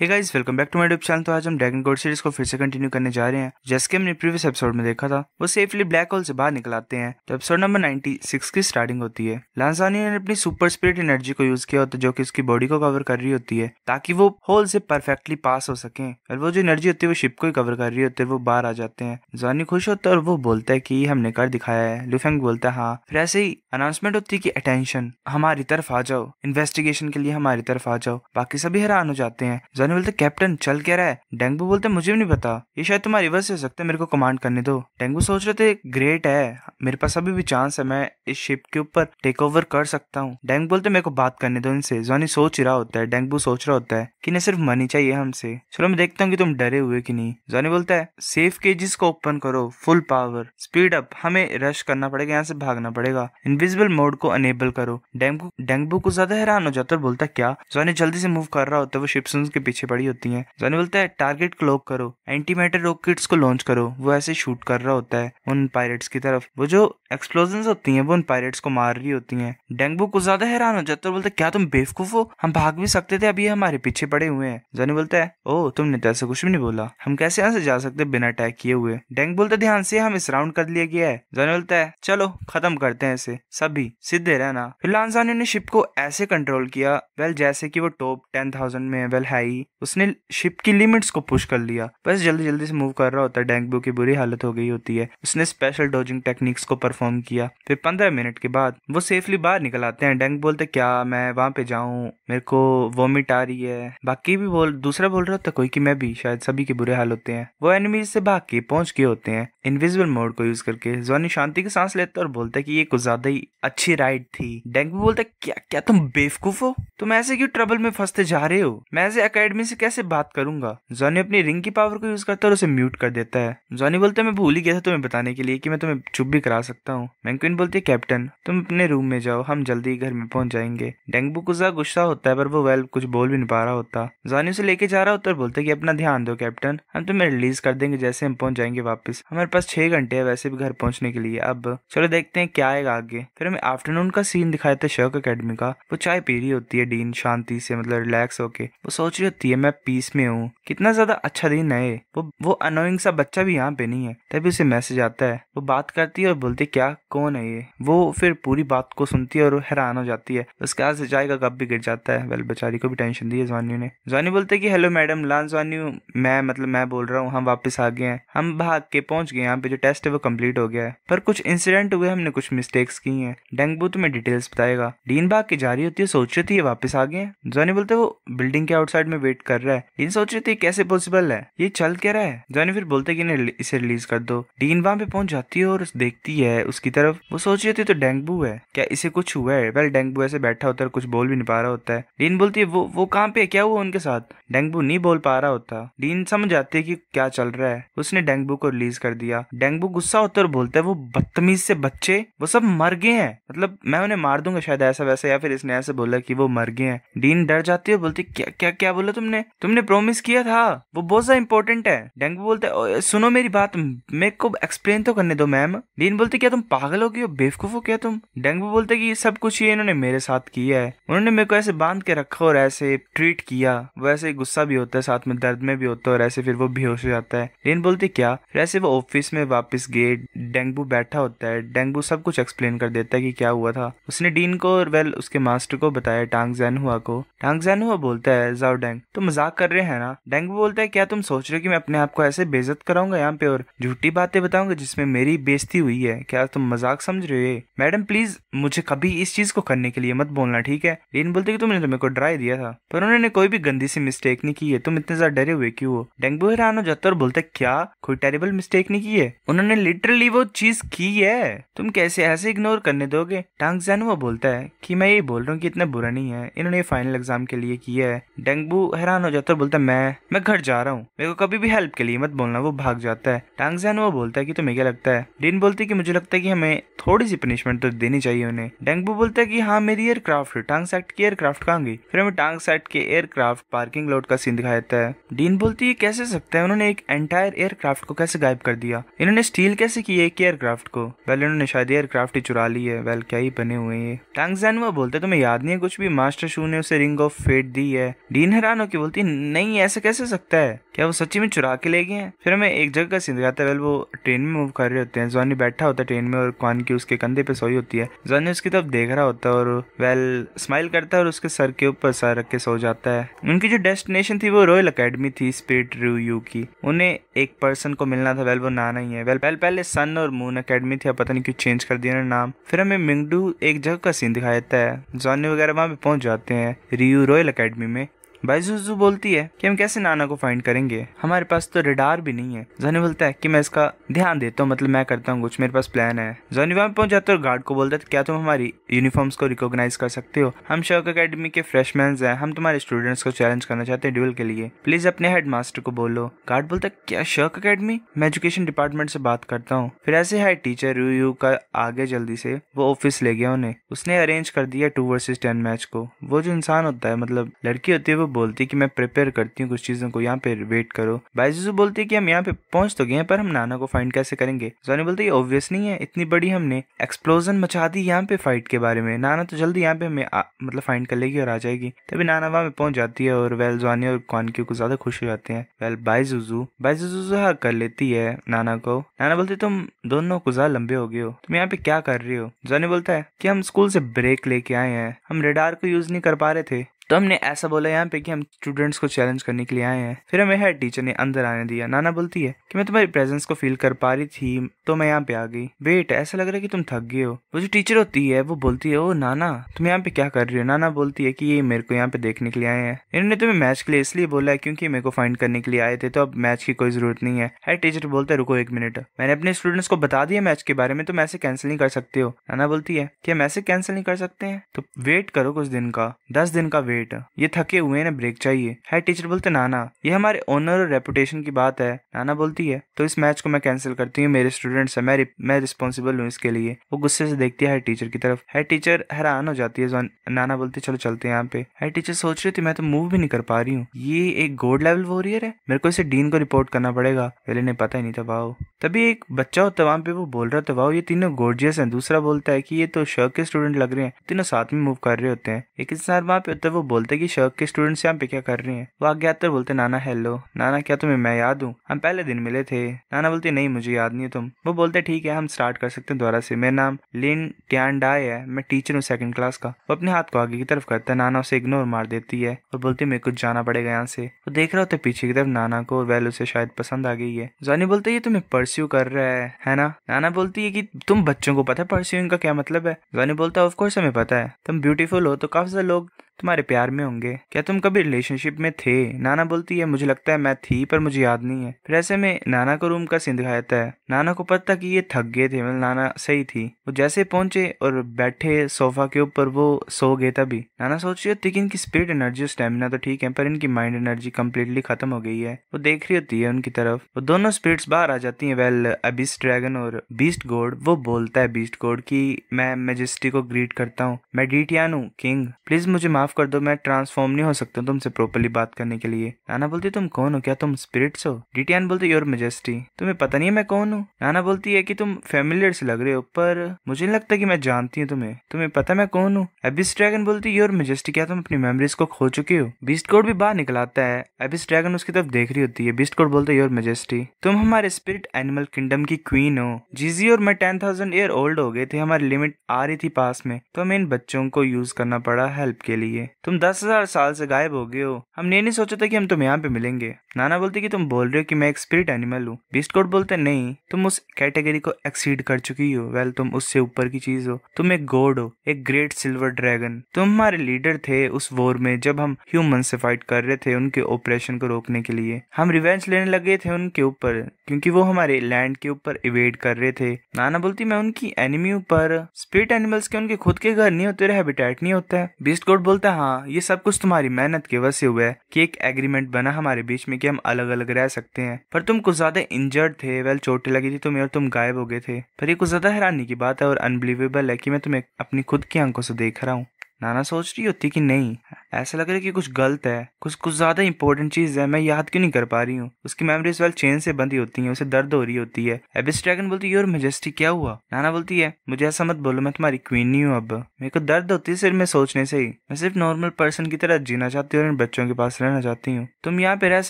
hey guys welcome back to my YouTube channel तो आज हम ड्रैगन गोड सीरीज को फिर से कंटिन्यू करने जा रहे हैं जैसे कि हमने प्रीवियस एपिसोड में देखा था वो सेफली ब्लैक होल से बाहर निकल आते हैं तो एपिसोड नंबर 96 की स्टार्टिंग होती है लांसानी ने अपनी सुपर स्पिरिट एनर्जी को यूज किया होता है जो कि उसकी बॉडी को कवर कर रही होती है ताकि वो होल से परफेक्टली पास हो सके और वो जो एनर्जी होती है वो शिप को ही कवर कर रही होती है वो बाहर आ जाते हैं जानी खुश होता है और वो बोलता है की हमने कर दिखाया है लुफेंग बोलता है हाँ फिर ऐसे ही अनाउंसमेंट होती है की अटेंशन हमारी तरफ आ जाओ इन्वेस्टिगेशन के लिए हमारी तरफ आ जाओ बाकी सभी हैरान हो जाते हैं धोनी बोलते कैप्टन चल क्या रहा है डेंगू बोलते मुझे भी नहीं पता ये शायद तुम्हारे से हो सकता है मेरे को कमांड करने दो डेंगू सोच रहे थे ग्रेट है मेरे पास अभी भी चांस है मैं इस शिप के ऊपर टेक ओवर कर सकता हूँ डेंगू बोलते मेरे को बात करने दो इनसे जॉनी सोच रहा होता है डेंगू सोच रहा होता है की सिर्फ मनी चाहिए हमसे चलो मैं देखता हूँ की तुम डरे हुए की नहीं जोनी बोलता है सेफ केजेस को ओपन करो फुल पावर स्पीड अप हमें रश करना पड़ेगा यहाँ से भागना पड़ेगा इनविजिबल मोड को अनेबल करो डेंगू डेंगू को ज्यादा हैरान हो जाता है बोलता बोलता क्या जोनी जल्दी से मूव कर रहा होता है वो शिप्स के पीछे पीछे पड़ी होती है जॉनी तो बोलता है टारगेट को लॉक करो एंटी मैटर रॉकेट्स को लॉन्च करो वो ऐसे शूट कर रहा होता है उन पायरेट्स की तरफ वो जो एक्सप्लोजन होती है वो उन पायरेट्स को मार रही होती है डेंगू कुछ ज्यादा हैरान हो जाता है बोलता क्या तुम बेवकूफ हो हम भाग भी सकते थे अभी हमारे पीछे पड़े हुए हैं जॉनी तो बोलता है ओ तुमने तो ऐसा कुछ भी नहीं बोला हम कैसे यहाँ से जा सकते बिना अटैक किए हुए डेंग बोलते ध्यान से हम इस राउंड कर लिया गया है जॉनी तो बोलता है चलो खत्म करते हैं इसे सभी सीधे रहना फिर ने शिप को ऐसे कंट्रोल किया वेल जैसे कि वो टॉप टेन थाउजेंड में वेल है ही उसने शिप की लिमिट्स को पुश कर लिया बस जल्दी जल्दी से मूव कर रहा होता है डेंगबू की बुरी हालत हो गई होती है उसने स्पेशल डोजिंग टेक्निक्स को परफॉर्म किया फिर पंद्रह मिनट के बाद वो सेफली बाहर निकल आते हैं डेंग बोलते क्या मैं वहां पे जाऊं मेरे को वॉमिट आ रही है बाकी भी बोल दूसरा बोल रहा होता कोई की मैं भी शायद सभी के बुरे हाल होते हैं वो एनिमीज से भाग के पहुंच गए होते हैं इनविजिबल मोड को यूज करके जोनी शांति की सांस लेते और बोलते है कि ये कुछ ज्यादा ही अच्छी राइड थी डेंग बोलता क्या क्या तुम बेवकूफ हो तुम ऐसे क्यों ट्रबल में फंसते जा रहे हो मैं ऐसे अकेडमी एडमिन से कैसे बात करूंगा जॉनी अपनी रिंग की पावर को यूज करता है और उसे म्यूट कर देता है जॉनी बोलते मैं भूल ही गया था तुम्हें बताने के लिए कि मैं तुम्हें चुप भी करा सकता हूँ मैंक्विन बोलती है कैप्टन तुम अपने रूम में जाओ हम जल्दी ही घर में पहुंच जाएंगे डेंगू कुछ गुस्सा होता है पर वो वेल कुछ बोल भी नहीं पा रहा होता जॉनी उसे लेके जा रहा होता है बोलते कि अपना ध्यान दो कैप्टन हम तुम्हें रिलीज कर देंगे जैसे हम पहुंच जाएंगे वापस हमारे पास छह घंटे है वैसे भी घर पहुंचने के लिए अब चलो देखते हैं क्या आएगा आगे फिर हमें आफ्टरनून का सीन दिखाया था शर्क अकेडमी का वो चाय पी रही होती है डीन शांति से मतलब रिलैक्स होके वो सोच रही होती है मैं पीस में हूँ कितना ज्यादा अच्छा दिन है वो वो अनोइंग सा बच्चा भी यहाँ पे नहीं है तभी उसे मैसेज आता है वो बात करती है और बोलती क्या कौन है ये वो फिर पूरी बात को सुनती है और हैरान हो जाती है उसके हाथ से चाय का कप भी गिर जाता है वेल बेचारी को भी टेंशन दी है जवानी ने जवानी बोलते की हेलो मैडम लान जवानी मैं मतलब मैं बोल रहा हूँ हम वापस आ गए हैं हम भाग के पहुंच गए यहाँ पे जो टेस्ट है वो कम्प्लीट हो गया है पर कुछ इंसिडेंट हुए हमने कुछ मिस्टेक्स की है डेंगू तुम्हें डिटेल्स बताएगा डीन भाग के जा रही होती है सोच रही थी वापस आ गए जॉनी बोलते वो बिल्डिंग के आउटसाइड में वेट कर रहा है डीन सोच रहे थे कैसे पॉसिबल है ये चल क्या रहा है जॉनी फिर बोलते कि नहीं इसे रिलीज कर दो डीन वहां पे पहुंच जाती है और देखती है उसकी तरफ वो सोच रही थी तो डेंगू है क्या इसे कुछ हुआ है वेल डेंगू ऐसे बैठा होता है कुछ बोल भी नहीं पा रहा होता है डीन बोलती है वो वो कहाँ पे क्या हुआ उनके साथ डेंगू नहीं बोल पा रहा होता डीन समझ आती है की क्या चल रहा है उसने डेंगू को रिलीज कर दिया डेंगू गुस्सा होता है और बोलता है वो बदतमीज से बच्चे वो सब मर गए हैं मतलब मैं उन्हें मार दूंगा शायद ऐसा वैसा या फिर इसने ऐसे बोला कि वो मर गए हैं डीन डर जाती है बोलती क्या क्या क्या बोला तुमने तुमने प्रोमिस किया था वो बहुत ज्यादा इंपॉर्टेंट है डेंगू बोलते सुनो मेरी बात मेरे को एक्सप्लेन तो करने दो मैम डीन बोलते क्या तुम पागल हो गए बेवकूफ हो क्या तुम डेंगू बोलते कि ये सब कुछ ये इन्होंने मेरे साथ किया है उन्होंने मेरे को ऐसे बांध के रखा और ऐसे ट्रीट किया वैसे गुस्सा भी होता है साथ में दर्द में भी होता है और ऐसे फिर वो बेहोश हो जाता है डीन बोलते क्या फिर ऐसे वो ऑफिस में वापिस गए डेंगू बैठा होता है डेंगू सब कुछ एक्सप्लेन कर देता है कि क्या हुआ था उसने डीन को और वेल उसके मास्टर को बताया टांग जैन हुआ को टांग जैन हुआ बोलता है जाओ डेंग तो मजाक कर रहे हैं ना डेंगू बोलता है क्या तुम सोच रहे हो कि मैं अपने आप को ऐसे बेजत कराऊंगा यहाँ पे और झूठी बातें बताऊंगा जिसमें मेरी बेजती हुई है क्या तुम मजाक समझ रहे हो मैडम प्लीज मुझे कभी इस चीज को करने के लिए मत बोलना ठीक है लेकिन बोलते कि तुमने तो मेरे को ड्राई दिया था पर उन्होंने कोई भी गंदी सी मिस्टेक नहीं की है तुम इतने ज्यादा डरे हुए क्यों हो डेंगू हैरान हो जाता और बोलते क्या कोई टेरिबल मिस्टेक नहीं की है उन्होंने लिटरली वो चीज की है तुम कैसे ऐसे इग्नोर करने दोगे टांग जैन वो बोलता है कि मैं ये बोल रहा हूँ कि इतना बुरा नहीं है इन्होंने फाइनल एग्जाम के लिए किया है डेंगू है हैरान हो जाता है बोलता है मैं मैं घर जा रहा हूँ मेरे को कभी भी हेल्प के लिए मत बोलना वो भाग जाता है टांगजैन वो बोलता है कि तुम्हें क्या लगता है डिन बोलती है कि मुझे लगता है कि हमें थोड़ी सी पनिशमेंट तो देनी चाहिए उन्हें डेंगबू बोलता है कि हाँ मेरी एयरक्राफ्ट टांग सेट की एयरक्राफ्ट कहाँ गई फिर हमें टांग सेट के एयरक्राफ्ट पार्किंग लॉट का सीन दिखाया जाता है डीन बोलती है कैसे सकता है उन्होंने एक एंटायर एयरक्राफ्ट को कैसे गायब कर दिया इन्होंने स्टील कैसे की एक एयरक्राफ्ट को वेल इन्होंने शायद एयरक्राफ्ट ही चुरा ली है वेल क्या ही बने हुए हैं टांगजैन वो बोलते है तुम्हें याद नहीं है कुछ भी मास्टर शू ने उसे रिंग ऑफ फेट दी है डीन हैरान होकर के बोलती है नहीं ऐसा कैसे सकता है क्या वो सच्ची में चुरा के ले गए हैं फिर हमें एक जगह का सीन दिखाता है वेल वो ट्रेन में मूव कर रहे होते हैं जॉनी बैठा होता है ट्रेन में और कौन की उसके कंधे पे सोई होती है जॉनी उसकी तरफ देख रहा होता है और वेल स्माइल करता है और उसके सर के ऊपर सर रख के सो जाता है उनकी जो डेस्टिनेशन थी वो रॉयल अकेडमी थी स्पिरिट रिव्यू की उन्हें एक पर्सन को मिलना था वेल वो नाना ही है वेल पहले पहले सन और मून अकेडमी थी पता नहीं क्यों चेंज कर दिया नाम फिर हमें मिंगडू एक जगह का सीन दिखाया जाता है जॉनी वगैरह वहाँ पे पहुंच जाते हैं रियू रॉयल अकेडमी में बाइजूजू बोलती है कि हम कैसे नाना को फाइंड करेंगे हमारे पास तो रडार भी नहीं है जॉनी बोलता है कि मैं इसका ध्यान देता हूँ मतलब मैं करता हूँ कुछ मेरे पास प्लान है जॉनी वहां पहुंच जाते गार्ड को बोलता है क्या तुम हमारी यूनिफॉर्म्स को रिकॉग्नाइज कर सकते हो हम शर्क अकेडमी के फ्रेशमैन है हम तुम्हारे स्टूडेंट्स को चैलेंज करना चाहते हैं ड्यूल के लिए प्लीज अपने हेड मास्टर को बोलो गार्ड बोलता है क्या शर्क अकेडमी मैं एजुकेशन डिपार्टमेंट से बात करता हूँ फिर ऐसे है टीचर यू यू का आगे जल्दी से वो ऑफिस ले गया उन्हें उसने अरेंज कर दिया टू वर्सेज टेन मैच को वो जो इंसान होता है मतलब लड़की होती है वो वो बोलती है कि मैं प्रिपेयर करती हूँ कुछ चीज़ों को यहाँ पे वेट करो बाइजूजू बोलती है कि हम यहाँ पे पहुंच तो गए पर हम नाना को फाइंड कैसे करेंगे जोनी बोलते ऑब्वियस नहीं है इतनी बड़ी हमने एक्सप्लोजन मचा दी यहाँ पे फाइट के बारे में नाना तो जल्दी यहाँ पे हमें मतलब फाइंड कर लेगी और आ जाएगी तभी नाना वहाँ पे पहुंच जाती है और वेल जोनी और कॉनक्यू को ज्यादा खुश हो जाते हैं वेल बाइजूजू बाइजूजू हक कर लेती है नाना को नाना बोलती तुम दोनों गुजार लंबे हो गए हो तुम यहाँ पे क्या कर रही हो जोनी बोलता है कि हम स्कूल से ब्रेक लेके आए हैं हम रेडार को यूज नहीं कर पा रहे थे तो हमने ऐसा बोला यहाँ पे कि हम स्टूडेंट्स को चैलेंज करने के लिए आए हैं फिर हमें हेड टीचर ने अंदर आने दिया नाना बोलती है कि मैं तुम्हारी प्रेजेंस को फील कर पा रही थी तो मैं यहाँ पे आ गई वेट ऐसा लग रहा है कि तुम थक गए हो वो जो टीचर होती है वो बोलती है ओ नाना तुम यहाँ पे क्या कर रही हो नाना बोलती है की ये मेरे को यहाँ पे देखने के लिए आए हैं इन्होंने तुम्हें मैच के लिए इसलिए बोला है क्यूँकी मेरे को फाइंड करने के लिए आए थे तो अब मैच की कोई जरूरत नहीं है हेड टीचर बोलते रुको एक मिनट मैंने अपने स्टूडेंट्स को बता दिया मैच के बारे में तुम तो ऐसे कैंसिल नहीं कर सकते हो नाना बोलती है क्या हम ऐसे कैंसिल नहीं कर सकते हैं तो वेट करो कुछ दिन का दस दिन का वेट वेट ये थके हुए ना ब्रेक चाहिए है टीचर बोलते नाना ये हमारे ओनर और रेपुटेशन की बात है नाना बोलती है तो इस मैच को मैं कैंसिल करती हूँ मेरे स्टूडेंट है मैं मैं रिस्पॉन्सिबल हूँ इसके लिए वो गुस्से से देखती है टीचर की तरफ है टीचर हैरान हो जाती है नाना बोलती चलो चलते हैं यहाँ पे है टीचर सोच रही थी मैं तो मूव भी नहीं कर पा रही हूँ ये एक गोल्ड लेवल वॉरियर है मेरे को इसे डीन को रिपोर्ट करना पड़ेगा पहले नहीं पता ही नहीं था वाओ तभी एक बच्चा होता वहाँ पे वो बोल रहा था वाओ ये तीनों गोर्जियस हैं दूसरा बोलता है कि ये तो शर्क के स्टूडेंट लग रहे हैं तीनों साथ में मूव कर रहे होते हैं एक इंसान वहाँ पे होता है वो बोलते कि शौक के स्टूडेंट्स यहाँ पे क्या कर रहे हैं वो आगे आते बोलते नाना हेलो नाना क्या तुम्हें मैं याद हूँ हम पहले दिन मिले थे नाना बोलते नहीं मुझे याद नहीं तुम वो बोलते ठीक है हम स्टार्ट कर सकते हैं दोबारा से मेरा नाम लिन टैन डाय है मैं टीचर हूँ सेकंड क्लास का वो अपने हाथ को आगे की तरफ करता है नाना उसे इग्नोर मार देती है और बोलती मेरे को जाना पड़ेगा यहाँ से वो देख रहा होता है पीछे की तरफ नाना को और वैल उसे शायद पसंद आ गई है जानी बोलते ये तुम्हें परस्यू कर रहा है है ना नाना बोलती है कि तुम बच्चों को पता है परस्यूइंग का क्या मतलब है जानी बोलता है ऑफकोर्स हमें पता है तुम ब्यूटीफुल हो तो काफी सारे लोग तुम्हारे प्यार में होंगे क्या तुम कभी रिलेशनशिप में थे नाना बोलती है मुझे लगता है मैं थी पर मुझे याद नहीं है फिर ऐसे में नाना को रूम का सिंध खाया है नाना को पता था कि ये थक गए थे मतलब नाना सही थी वो जैसे पहुंचे और बैठे सोफा के ऊपर वो सो गए तभी नाना सोच रही होती कि इनकी स्पिरिट एनर्जी और स्टेमिना तो ठीक है पर इनकी माइंड एनर्जी कम्प्लीटली खत्म हो गई है वो देख रही होती है उनकी तरफ वो दोनों स्पिरिट्स बाहर आ जाती है वेल अबिस ड्रैगन और बीस्ट गोड वो बोलता है बीस्ट गोड की मैं मेजेस्टी को ग्रीट करता हूँ मैं डीटियान किंग प्लीज मुझे माफ माफ़ कर दो मैं ट्रांसफॉर्म नहीं हो सकता तुमसे प्रॉपरली बात करने के लिए नाना बोलती तुम कौन हो क्या तुम स्पिरिट्स हो डिटियान बोलते योर मेजेस्टी तुम्हें पता नहीं है मैं कौन हूँ नाना बोलती है की तुम फेमिलियर से लग रहे हो पर मुझे नहीं लगता की मैं जानती हूँ तुम्हें तुम्हें पता मैं कौन हूँ एबिस ड्रैगन बोलती योर मेजेस्टी क्या तुम अपनी मेमोरीज को खो चुके हो बीस्ट कोड भी बाहर निकल आता है एबिस ड्रैगन उसकी तरफ देख रही होती है बीस्ट कोड बोलते योर मेजेस्टी तुम हमारे स्पिरिट एनिमल किंगडम की क्वीन हो जीजी और मैं टेन थाउजेंड ईयर ओल्ड हो गए थे हमारी लिमिट आ रही थी पास में तो हमें इन बच्चों को यूज करना पड़ा हेल्प के लिए लिए तुम दस हजार साल से गायब हो गए हो हमने नहीं सोचा था कि हम तुम यहाँ पे मिलेंगे नाना बोलते कि तुम बोल रहे हो कि मैं एक स्पिरिट एनिमल हूँ बीस्ट कोट बोलते नहीं तुम उस कैटेगरी को एक्सीड कर चुकी हो वेल तुम उससे ऊपर की चीज हो तुम एक गोड हो एक ग्रेट सिल्वर ड्रैगन तुम हमारे लीडर थे उस वॉर में जब हम ह्यूमन से फाइट कर रहे थे उनके ऑपरेशन को रोकने के लिए हम रिवेंज लेने लगे थे उनके ऊपर क्योंकि वो हमारे लैंड के ऊपर इवेड कर रहे थे नाना बोलती मैं उनकी एनिमी पर स्पिरिट एनिमल्स के उनके खुद के घर नहीं होते हैबिटेट नहीं होता है बीस्ट कोड बोलता अंततः हाँ, ये सब कुछ तुम्हारी मेहनत के वजह से हुआ है कि एक एग्रीमेंट बना हमारे बीच में कि हम अलग अलग रह सकते हैं पर तुम कुछ ज्यादा इंजर्ड थे वेल चोटें लगी थी तुम्हें और तुम गायब हो गए थे पर ये कुछ ज्यादा हैरानी की बात है और अनबिलीवेबल है कि मैं तुम्हें अपनी खुद की आंखों से देख रहा हूँ नाना सोच रही होती कि नहीं ऐसा लग रहा है कि कुछ गलत है कुछ कुछ ज़्यादा इंपॉर्टेंट चीज़ है मैं याद क्यों नहीं कर पा रही हूँ उसकी मेमोरीज वेल चेन से बंधी होती है उसे दर्द हो रही होती है एबिस ड्रैगन बोलती है योर मजेस्टी क्या हुआ नाना बोलती है मुझे ऐसा मत बोलो मैं तुम्हारी क्वीन नहीं हूँ अब मेरे को दर्द होती है सिर्फ मैं सोचने से ही मैं सिर्फ नॉर्मल पर्सन की तरह जीना चाहती हूँ और इन बच्चों के पास रहना चाहती हूँ तुम यहाँ पे रह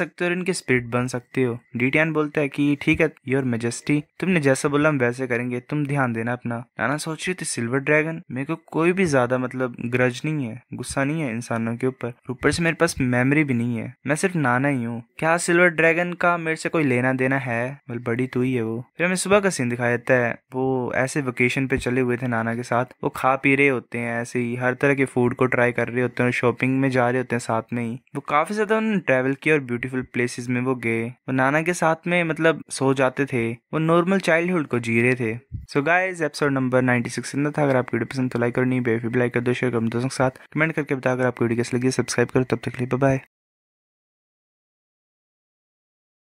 सकते हो और इनके स्पिरिट बन सकते हो डीटियान बोलता है की ठीक है योर मेजेस्टी तुमने जैसा बोला हम वैसे करेंगे तुम ध्यान देना अपना नाना सोच रही थी सिल्वर ड्रैगन मेरे को कोई भी ज्यादा मतलब ग्रज नहीं है गुस्सा नहीं है इंसानों के ऊपर ऊपर से मेरे पास मेमोरी भी नहीं है मैं सिर्फ नाना ही हूँ क्या सिल्वर ड्रैगन का मेरे से कोई लेना देना है बल बड़ी तो ही है वो फिर हमें सुबह का सीन दिखाया जाता है वो ऐसे वोकेशन पे चले हुए थे नाना के साथ वो खा पी रहे होते हैं ऐसे ही हर तरह के फूड को ट्राई कर रहे होते हैं शॉपिंग में जा रहे होते हैं साथ में ही वो काफी ज्यादा उन्होंने ट्रेवल किया और ब्यूटीफुल प्लेसेस में वो गए वो नाना के साथ में मतलब सो जाते थे वो नॉर्मल चाइल्डहुड को जी रहे थे so guys episode number 96 six था अगर आपकी वीडियो पसंद तो लाइक करनी बेफी लाइक कर दो शेयर कर दोस्तों के साथ कमेंट करके बताओ अगर आपकी वीडियो कैसे लगी सब्सक्राइब करो तब तक लिए बाय